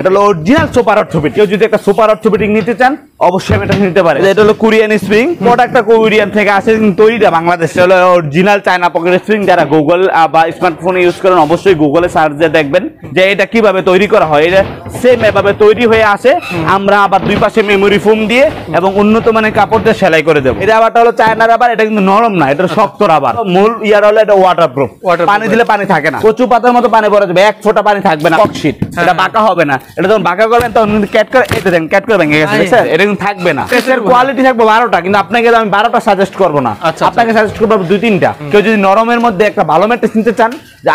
এটা হলো original super কেউ যদি একটা সুপার নিতে চান অবশ্যই এটা নিতে পারে এটা হলো কোরিয়ান স্প্রিং প্রোডাক্টটা কোরিয়ান থেকে আসে তৈরিটা বাংলাদেশে হলো অরিজিনাল চায়না পকেট স্প্রিং যারা গুগল বা ইউজ করেন অবশ্যই গুগলে সার্চ দিয়ে দেখবেন যে এটা কিভাবে তৈরি করা হয় এটা সেম এভাবে তৈরি হয়ে আসে আমরা আবার দুই পাশে মেমোরি ফোম দিয়ে এবং উন্নত মানের কাপড় দিয়ে সেলাই করে দেবো এটা আবার হলো চায়না রাবার এটা কিন্তু নরম না এটা শক্ত রাবার মূল ইয়ার হলো এটা ওয়াটার প্রুফ পানি দিলে পানি থাকে না কচু পাতার মতো পানি পড়া যাবে এক ফোটা পানি থাকবে না এটা হ্যাঁ। হবে না এটা যখন বাঁকা করবেন তখন ক্যাট করে এটা দেখেন ক্যাট করে ভেঙে থাকবে না এর কোয়ালিটি থাকবে বারোটা কিন্তু আপনাকে আমি বারোটা সাজেস্ট করবো না আচ্ছা, আচ্ছা। আপনাকে সাজেস্ট করবো দুই তিনটা কেউ যদি নরমের মধ্যে একটা ভালো ম্যাট্রেস নিতে চান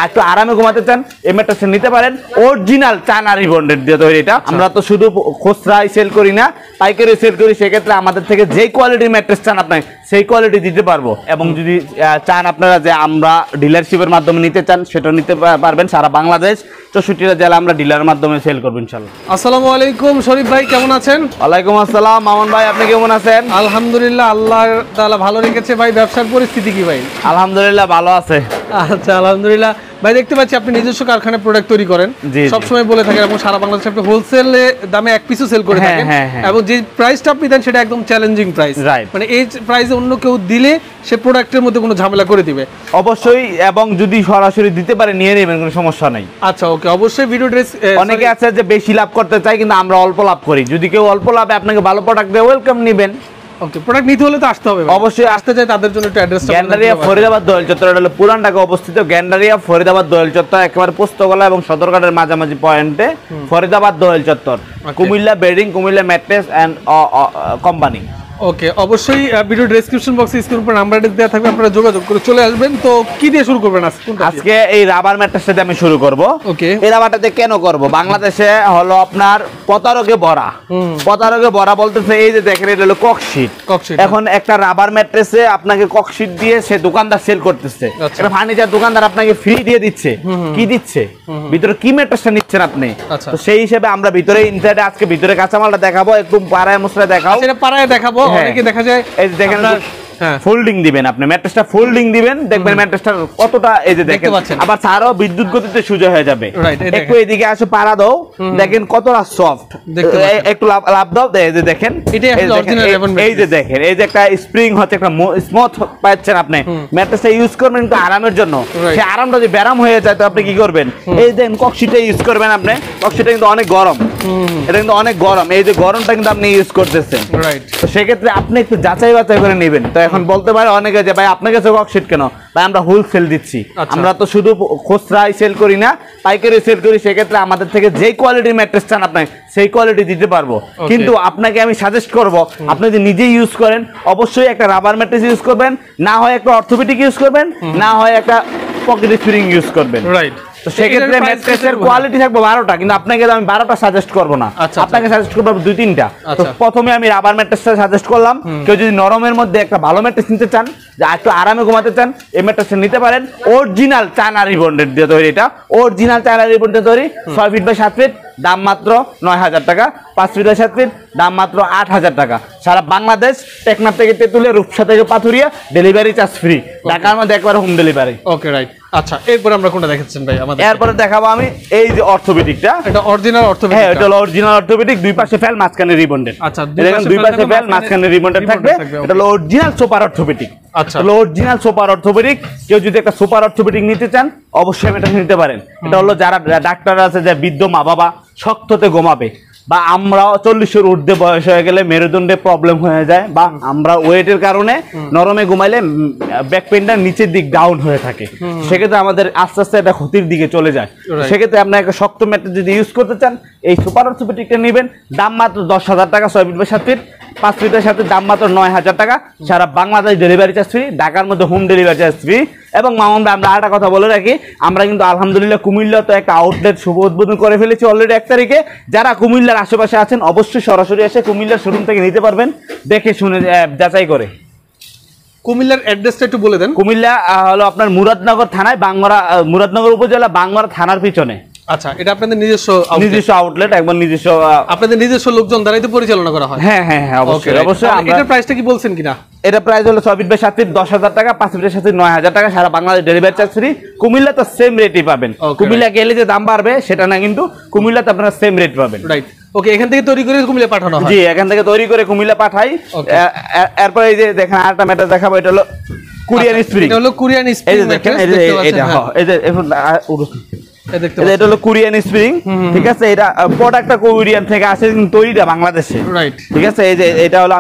একটু আরামে ঘুমাতে চান এই ম্যাট্রেসটা নিতে পারেন অরিজিনাল চানারি বন্ডের দিয়ে তৈরি এটা আচ্ছা। আমরা তো শুধু খুচরাই সেল করি না পাইকারি সেল করি সেক্ষেত্রে আমাদের থেকে যে কোয়ালিটির ম্যাট্রেস চান আপনাকে সেই কোয়ালিটি দিতে পারবো এবং যদি চান আপনারা যে আমরা ডিলারশিপের মাধ্যমে নিতে চান সেটা নিতে পারবেন সারা বাংলাদেশ চৌষট্টিটা জেলা আমরা ডিলার মাধ্যমে সেল করবো ইনশাল্লাহ আসসালামু আলাইকুম শরীফ ভাই কেমন আছেন ওয়ালাইকুম আসসালাম মামুন ভাই আপনি কেমন আছেন আলহামদুলিল্লাহ আল্লাহ তাহলে ভালো রেখেছে ভাই ব্যবসার পরিস্থিতি কি ভাই আলহামদুলিল্লাহ ভালো আছে আচ্ছা আলহামদুলিল্লাহ ভাই দেখতে পাচ্ছি আপনি নিজস্ব কারখানায় প্রোডাক্ট তৈরি করেন সবসময় বলে থাকেন এবং সারা বাংলাদেশে আপনি হোলসেলে দামে এক পিসও সেল করে হ্যাঁ, থাকেন হ্যাঁ, হ্যাঁ। এবং যে প্রাইসটা আপনি দেন সেটা একদম চ্যালেঞ্জিং প্রাইস মানে এই প্রাইসে অন্য কেউ দিলে সে প্রোডাক্টের মধ্যে কোনো ঝামেলা করে দিবে অবশ্যই এবং যদি সরাসরি দিতে পারে নিয়ে নেবেন কোনো সমস্যা নাই আচ্ছা ওকে অবশ্যই ভিডিও ড্রেস eh, অনেকে আছে যে বেশি লাভ করতে চাই কিন্তু আমরা অল্প লাভ করি যদি কেউ অল্প লাভে আপনাকে ভালো প্রোডাক্ট দেয় ওয়েলকাম নেবেন প্রোডাক্ট নিতে হলে তো আসতে হবে অবশ্যই আসতে চাই তাদের জন্য ফরিদাবাদ চত্বর হলো পুরান অবস্থিত গ্যান্ডারিয়া ফরিদাবাদ চত্বর একেবারে এবং সদরঘাটের মাঝামাঝি পয়েন্টে ফরিদাবাদ চত্বর Comilla bedding Comilla mattress and company okay অবশ্যই ভিডিও ডেসক্রিপশন বক্সে স্ক্রিন উপর নাম্বার দেওয়া থাকবে আপনারা যোগাযোগ করে চলে আসবেন তো কি দিয়ে শুরু করবেন আজকে এই রাবার ম্যাটটার সাথে আমি শুরু করব ওকে এই রাবারটাতে কেন করব বাংলাদেশে হলো আপনার পতারকে বড়া পতারকে বড়া বলতেছে এই যে দেখেন এটা হলো ককশিট ককশিট হ্যাঁ। এখন একটা রাবার ম্যাট্রেসে আপনাকে ককশিট দিয়ে সে দোকানদার সেল করতেছে আচ্ছা। এটা ফার্নিচার দোকানদার আপনাকে ফ্রি দিয়ে দিচ্ছে কি দিচ্ছে ভিতরে কি ম্যাট্রেসটা নিচ্ছেন আপনি আচ্ছা। তো সেই হিসেবে আমরা ভিতরে ইনসাইডে আজকে ভিতরে কাঁচামালটা দেখাবো একদম পাড়ায় মশলা দেখাবো আচ্ছা, পাড়ায় দেখাবো অনেকে হ্যাঁ। দেখা যায় দেখেন ফোল্ডিং হ্যাঁ। দিবেন আপনি ম্যাট্রেসটা ফোল্ডিং দিবেন দেখবেন ম্যাট্রেসটা কতটা এই যে দেখেন আবার তারও বিদ্যুৎ গতিতে সোজা হয়ে যাবে একটু এদিকে আসো পাড়া দাও দেখেন কতটা সফট একটু লাভ দাও এই যে দেখেন এই যে দেখেন এই যে একটা স্প্রিং হচ্ছে একটা স্মুথ পাচ্ছেন আপনি ম্যাট্রেসটা ইউজ করবেন একটু আরামের জন্য সে আরামটা যদি ব্যারাম হয়ে যায় তো আপনি কি করবেন এই দেখেন কক্সিটা ইউজ করবেন আপনি কক্সিটা কিন্তু অনেক গরম এটা কিন্তু অনেক গরম এই যে গরমটা কিন্তু আপনি ইউজ করতেছেন সেক্ষেত্রে আপনি একটু যাচাই বাছাই করে নেবেন তো এখন বলতে পারে অনেকে যে ভাই আপনার কাছে ওয়ার্কশিট কেন ভাই আমরা হোলসেল দিচ্ছি আচ্ছা। আমরা তো শুধু খুচরাই সেল করি না পাইকারি সেল করি সেক্ষেত্রে আমাদের থেকে যেই কোয়ালিটির ম্যাট্রেস চান আপনাকে সেই কোয়ালিটি দিতে পারবো কিন্তু আপনাকে আমি সাজেস্ট করব আপনি যদি নিজেই ইউজ করেন অবশ্যই একটা রাবার ম্যাট্রেস ইউজ করবেন না হয় একটা অর্থোপেটিক ইউজ করবেন না হয় একটা পকেটে ফিরিং ইউজ করবেন রাইট কোয়ালিটি বারোটা কিন্তু আপনাকে আমি বারোটা সাজেস্ট করবো না আচ্ছা, আচ্ছা। আপনাকে সাজেস্ট করবো দুই তিনটা তো আচ্ছা। প্রথমে আমি রাবার ম্যাট্রেসটা সাজেস্ট করলাম কেউ যদি নরমের মধ্যে একটা ভালো ম্যাট্রেস নিতে চান যা একটু আরামে ঘুমাতে চান এই ম্যাট্রেসটা নিতে পারেন অরিজিনাল চায়না রিবন্ডেড দিয়ে তৈরি এটা অরিজিনাল চায়না রিবন্ডেড তৈরি ছয় ফিট বাই সাত ফিট দাম মাত্র নয় হাজার টাকা পাঁচ ফিটের সাত দাম মাত্র আট হাজার টাকা সারা বাংলাদেশ টেকনাফ থেকে তেঁতুলে রূপসা থেকে পাথুরিয়া ডেলিভারি চার্জ ফ্রি ঢাকার মধ্যে একবার হোম ডেলিভারি ওকে রাইট আচ্ছা এরপরে আমরা কোনটা দেখাচ্ছেন ভাই আমাদের এরপরে দেখাবো আমি এই যে অর্থোপেডিকটা এটা অরিজিনাল অর্থোপেডিক হ্যাঁ এটা হলো অরিজিনাল অর্থোপেডিক দুই পাশে ফেল মাঝখানে রিবন্ডেড আচ্ছা দেখেন দুই পাশে ফেল মাঝখানে রিবন্ডেড থাকবে এটা হলো অরিজিনাল সুপার অর্থোপেডিক হলো অরিজিনাল সুপার অর্থোপেডিক কেউ যদি একটা সুপার অর্থোপেডিক নিতে চান অবশ্যই এটা নিতে পারেন এটা হলো যারা ডাক্তার আছে যে বৃদ্ধ মা বাবা শক্ততে বা আমরা চল্লিশের ঊর্ধ্বে বয়স হয়ে গেলে মেরুদণ্ডে প্রবলেম হয়ে যায় বা আমরা ওয়েটের কারণে নরমে ঘুমাইলে ব্যাক পেনটা নিচের দিক ডাউন হয়ে থাকে সেক্ষেত্রে আমাদের আস্তে আস্তে এটা ক্ষতির দিকে চলে যায় সেক্ষেত্রে আপনার একটা শক্ত ম্যাটার যদি ইউজ করতে চান এই সুপার অর্থোপেটিকটা নেবেন দাম মাত্র দশ হাজার টাকা সয়াবিন বা পাঁচ লিটার সাথে দাম মাত্র নয় হাজার টাকা সারা বাংলাদেশ ডেলিভারি চার্জ ফ্রি ঢাকার মধ্যে হোম ডেলিভারি চার্জ ফ্রি এবং মামা আমরা একটা কথা বলে রাখি আমরা কিন্তু আলহামদুলিল্লাহ কুমিল্লা তো একটা আউটলেট শুভ উদ্বোধন করে ফেলেছি অলরেডি এক তারিখে যারা কুমিল্লার আশেপাশে আছেন অবশ্যই সরাসরি এসে কুমিল্লার শোরুম থেকে নিতে পারবেন দেখে শুনে যাচাই করে কুমিল্লার অ্যাড্রেসটা একটু বলে দেন কুমিল্লা হলো আপনার মুরাদনগর থানায় বাংলা মুরাদনগর উপজেলা বাংমারা থানার পিছনে আচ্ছা এটা আপনাদের নিজস্ব নিজস্ব আউটলেট একবার নিজস্ব আপনাদের নিজস্ব লোকজন দ্বারাই পরিচালনা করা হয় হ্যাঁ, হ্যাঁ, হ্যাঁ, অবশ্যই অবশ্যই এটা প্রাইসটা কি বলছেন কিনা এটা প্রাইস হলো ছয় দশ হাজার টাকা পাঁচ ফিটের সাথে নয় হাজার টাকা সারা Bangladesh delivery free Comilla same রেটই পাবেন কুমিল্লা গেলে যে দাম বাড়বে সেটা না কিন্তু কুমিল্লাতে আপনারা সেম রেট পাবেন রাইট ওকে এখান থেকে তৈরি করে কুমিল্লা পাঠানো হয় এখান থেকে তৈরি করে কুমিল্লা পাঠাই এরপর এই যে দেখাবো এটা কোরিয়ান আচ্ছা, স্প্রিং এটা হলো কোরিয়ান স্প্রিং এই দেখেন এই যে এটা হ্যাঁ এই যে এখন এটা কোরিয়ান ঠিক আছে এটা বাংলাদেশে এটা হলো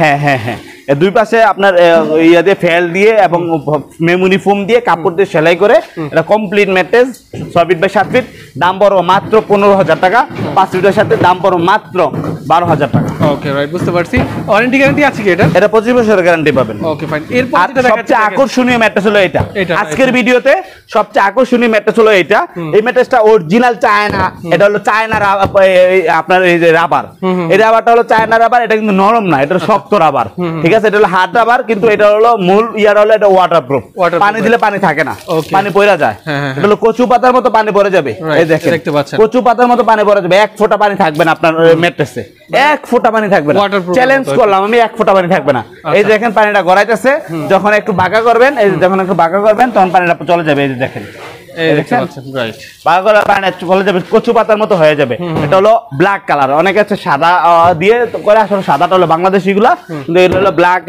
হ্যাঁ হ্যাঁ হ্যাঁ দুই পাশে আপনার ইয়া দিয়ে ফেল দিয়ে এবং মেমুনি ফোম দিয়ে কাপড় দিয়ে সেলাই করে এটা কমপ্লিট মেটেজ ছয় ফিট বাই সাত ফিট দাম বড় মাত্র পনেরো হাজার টাকা পাঁচ ফিটের সাথে দাম বড় মাত্র বারো হাজার টাকা ওকে রাইট বুঝতে পারছি ওয়ারেন্টি গ্যারান্টি আছে কি এটা এটা 25 বছরের গ্যারান্টি পাবেন ওকে ফাইন এরপর সবচেয়ে আকর্ষণীয় ম্যাট্রেস হলো এটা আজকের ভিডিওতে সবচেয়ে আকর্ষণীয় ম্যাট্রেস হলো এটা এই ম্যাট্রেসটা অরিজিনাল চায়না এটা হলো আপনার এই যে রাবার এই রাবারটা হলো রাবার এটা কিন্তু নরম না এটা শক্ত রাবার আচ্ছা। ঠিক আছে এটা হলো হার্ড রাবার কিন্তু এটা হলো মূল ইয়ার হলো এটা ওয়াটারপ্রুফ পানি দিলে পানি থাকে না পানি পড়া যায় হ্যাঁ, হ্যাঁ, হ্যাঁ। এটা হলো কচু পাতার মতো পানি পড়ে যাবে এই দেখেন কচু পাতার মতো পানি পরে যাবে এক ফোঁটা পানি থাকবে না আপনার ম্যাট্রেসে এক ফোঁটা পানি থাকবে না চ্যালেঞ্জ করলাম আমি এক ফোঁটা পানি থাকবে না এই দেখেন পানিটা গড়াইতেছে যখন একটু বাঁকা করবেন এই যখন একটু বাঁকা করবেন তখন পানিটা চলে যাবে এই দেখেন ব্ল্যাক কালার আছে সাদা দিয়ে করে আসলে সাদাটা গুলা কিন্তু এটা হলো ব্ল্যাক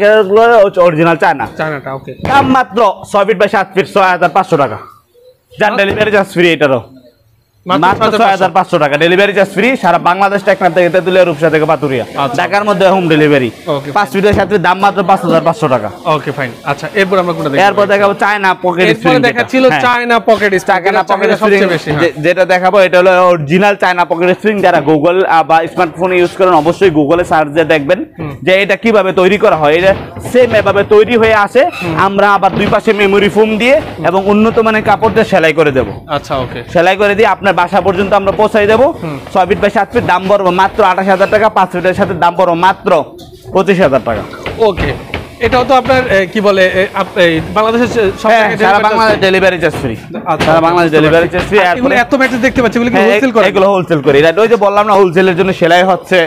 অরিজিনাল ছয় ফিট বাই সাত ফিট ছয় হাজার পাঁচশো টাকা চার্জ ফ্রি এটারও যেটা দেখাবো এটা হলো অরিজিনাল চায়না পকেট স্প্রিং যারা গুগল বা স্মার্টফোন ইউজ করেন অবশ্যই গুগলে সার্চ দিয়ে দেখবেন যে এটা কিভাবে তৈরি করা হয় এটা সেম এভাবে তৈরি হয়ে আসে আমরা আবার দুই পাশে মেমোরি ফোম দিয়ে এবং উন্নত মানের কাপড় দিয়ে সেলাই করে দেবো আচ্ছা সেলাই করে দিয়ে আপনার বাসা পর্যন্ত আমরা পৌঁছাই দেবো ছয় ফিট বাই সাত ফিট দাম বড় মাত্র আঠাশ হাজার টাকা পাঁচ ফিটের সাথে দাম বড় মাত্র পঁচিশ হাজার টাকা ওকে এটাও তো আপনার কি বলে বাংলাদেশের হ্যাঁ, সারা বাংলাদেশ ডেলিভারি চার্জ ফ্রি সারা বাংলাদেশ ডেলিভারি চার্জ ফ্রি এগুলো এত দেখতে পাচ্ছি এগুলো হোলসেল হ্যাঁ, করে এগুলো হোলসেল করে এটা ওই যে বললাম না হোলসেলের জন্য সেলাই হচ্ছে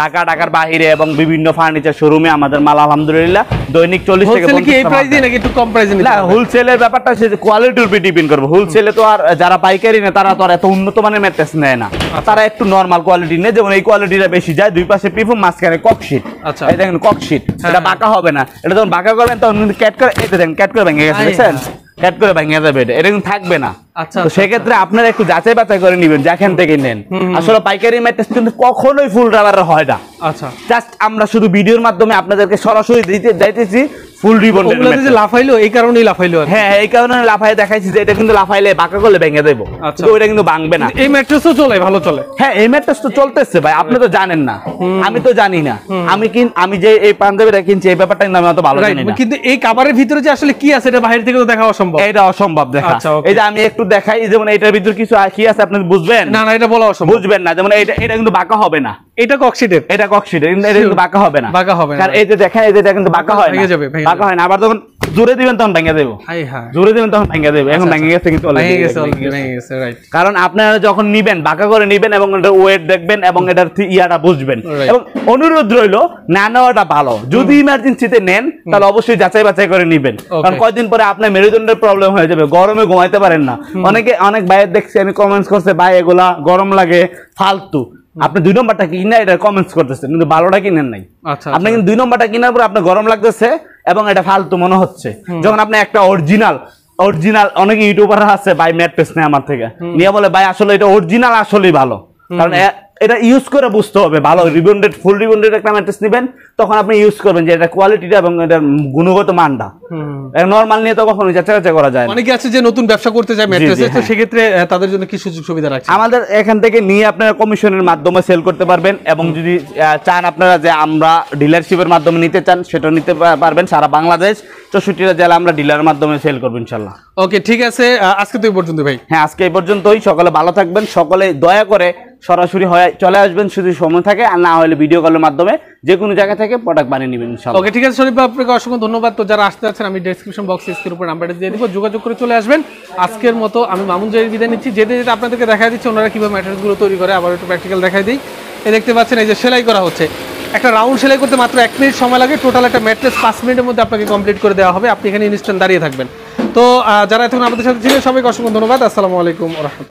ঢাকা ঢাকার এবং বিভিন্ন ফার্নিচার শোরুমে আমাদের মাল আলহামদুলিল্লাহ দৈনিক 40 থেকে হোলসেল কি এই প্রাইস দিয়ে নাকি একটু কম প্রাইসে না হোলসেলের ব্যাপারটা সে কোয়ালিটির উপর ডিপেন্ড করবে হোলসেলে তো আর যারা পাইকারি না তারা তো আর এত উন্নত মানের ম্যাট্রেস নেয় না আচ্ছা। তারা একটু নরমাল কোয়ালিটি নেয় যেমন এই কোয়ালিটিটা বেশি যায় দুই পাশে পিফু মাঝখানে ককশিট আচ্ছা এই দেখেন ককশিট এটা হ্যাঁ। বাঁকা হবে না এটা যখন বাঁকা করবেন তখন ক্যাট করে এতে দেন ক্যাট করে ভেঙে গেছে বুঝছেন ক্যাট করে ভেঙে যাবে এটা এটা থাকবে না আচ্ছা, তো আচ্ছা, সেক্ষেত্রে আচ্ছা। আপনারা একটু যাচাই বাছাই করে নেবেন যেখান থেকে নেন আসলে পাইকারি মেটেস কিন্তু কখনোই ফুল রাবার হয় না আচ্ছা জাস্ট আমরা শুধু ভিডিওর মাধ্যমে আপনাদেরকে সরাসরি দিতে যাইতেছি ফুল রিবন যে লাফাইলো এই কারণেই লাফাইলো হ্যাঁ এই কারণে লাফাই দেখাইছি যে এটা কিন্তু লাফাইলে বাঁকা করলে ভেঙে দেবো আচ্ছা। কিন্তু ভাঙবে না এই ম্যাট্রেসও চলে ভালো চলে হ্যাঁ এই ম্যাট্রেস তো চলতেছে ভাই আপনি তো জানেন না আমি তো জানি না আমি আমি যে এই পাঞ্জাবিটা কিনছি এই ব্যাপারটা কিন্তু আমি অত ভালো জানি না কিন্তু এই কাবারের ভিতরে যে আসলে কি আছে এটা বাইরে থেকে তো দেখা অসম্ভব এটা অসম্ভব দেখা আচ্ছা, এই যে আমি একটু দেখাই যেমন এটার ভিতরে কিছু কি আছে আপনি বুঝবেন না না এটা বলা অসম্ভব বুঝবেন না যেমন এটা এটা কিন্তু বাঁকা হবে না এটা কক্সিডেড এটা কক্সিডেড কিন্তু বাঁকা হবে না বাঁকা হবে না কারণ এই যে দেখেন এই যে কিন্তু বাঁকা হয় বাঁকা হয় না আবার যখন জোরে দিবেন তখন ভেঙে দেবো জোরে দিবেন তখন ভেঙে দেবো এখন আচ্ছা, ভেঙে গেছে কিন্তু কারণ আপনারা যখন নিবেন বাঁকা করে নিবেন এবং ওয়েট দেখবেন এবং এটার ইয়াটা বুঝবেন এবং অনুরোধ রইল না নেওয়াটা ভালো যদি ইমার্জেন্সিতে নেন তাহলে অবশ্যই যাচাই বাছাই করে নিবেন কারণ কয়েকদিন পরে আপনার মেরুদণ্ডের প্রবলেম হয়ে যাবে গরমে ঘুমাইতে পারেন না অনেকে অনেক বাইরে দেখছি আমি কমেন্টস করছে ভাই এগুলা গরম লাগে ফালতু আপনি দুই নম্বরটা কিনে এটা কমেন্টস করতেছেন কিন্তু ভালোটা কিনেন নাই আচ্ছা, আচ্ছা। আপনি কিন্তু দুই নম্বরটা কেনার পর আপনার গরম লাগতেছে এবং এটা ফালতু মনে হচ্ছে যখন আপনি একটা অরিজিনাল অরিজিনাল অনেক ইউটিউবার আছে ভাই ম্যাট্রেস নেই আমার থেকে নিয়ে বলে ভাই আসলে এটা অরিজিনাল আসলেই ভালো কারণ এটা ইউজ করে বুঝতে হবে ভালো রিবন্ডেড ফুল রিবন্ডেড একটা ম্যাট্রেস নেবেন তখন আপনি ইউজ করবেন যে এটা কোয়ালিটিটা এবং এটার গুণগত মানটা নর্মাল নিয়ে তো কখনো যাচাই করা যায় অনেকে আছে যে নতুন ব্যবসা করতে যায় ম্যাট্রেসে তো হ্যাঁ। সেক্ষেত্রে তাদের জন্য কি সুযোগ সুবিধা আছে আমাদের এখান থেকে নিয়ে আপনারা কমিশনের মাধ্যমে সেল করতে পারবেন এবং যদি চান আপনারা যে আমরা ডিলারশিপের মাধ্যমে নিতে চান সেটা নিতে পারবেন সারা বাংলাদেশ চৌষট্টিটা জেলা আমরা ডিলার মাধ্যমে সেল করবো ইনশাল্লাহ ওকে ঠিক আছে আজকে তো এই পর্যন্ত ভাই হ্যাঁ আজকে এই পর্যন্তই সকলে ভালো থাকবেন সকলে দয়া করে সরাসরি হয় চলে আসবেন শুধু সময় থাকে আর না হলে ভিডিও কলের মাধ্যমে যে কোনো জায়গা থেকে প্রোডাক্ট বানিয়ে নেবেন ওকে ঠিক আছে শরীফ আপনাকে অসংখ্য ধন্যবাদ তো যারা আসতে আছেন আমি ডিসক্রিপশন বক্সে স্ক্রিন উপর নাম্বারটা দিয়ে দিব যোগাযোগ করে চলে আসবেন আজকের মতো আমি মামুন জাহির বিদায় নিচ্ছি যেতে যেতে আপনাদেরকে দেখা দিচ্ছি ওনারা কীভাবে ম্যাটেরিয়ালগুলো তৈরি করে আবার একটু প্র্যাকটিক্যাল দেখাই দিই এই দেখতে পাচ্ছেন এই যে সেলাই করা হচ্ছে একটা রাউন্ড সেলাই করতে মাত্র এক মিনিট সময় লাগে টোটাল একটা ম্যাট্রেস পাঁচ মিনিটের মধ্যে আপনাকে কমপ্লিট করে দেওয়া হবে আপনি এখানে ইনস্ট্যান্ট দাঁড়িয়ে থাকবেন তো যারা এখন আমাদের সাথে ছিলেন সবাইকে অসংখ্য ধন্যবাদ আসসালামু আলাইকুম রহমতুল